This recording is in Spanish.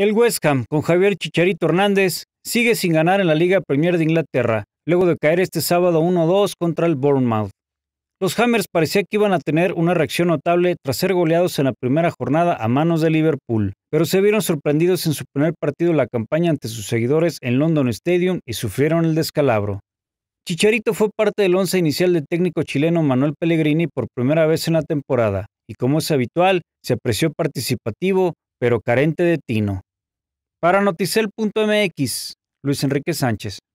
El West Ham, con Javier Chicharito Hernández, sigue sin ganar en la Liga Premier de Inglaterra, luego de caer este sábado 1-2 contra el Bournemouth. Los Hammers parecía que iban a tener una reacción notable tras ser goleados en la primera jornada a manos de Liverpool, pero se vieron sorprendidos en su primer partido de la campaña ante sus seguidores en London Stadium y sufrieron el descalabro. Chicharito fue parte del once inicial del técnico chileno Manuel Pellegrini por primera vez en la temporada, y como es habitual, se apreció participativo, pero carente de tino. Para noticel.mx, Luis Enrique Sánchez.